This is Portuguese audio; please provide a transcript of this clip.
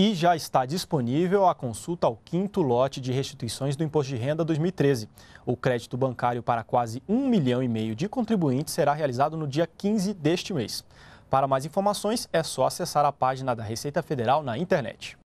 e já está disponível a consulta ao quinto lote de restituições do Imposto de Renda 2013. O crédito bancário para quase um milhão e meio de contribuintes será realizado no dia 15 deste mês. Para mais informações, é só acessar a página da Receita Federal na internet.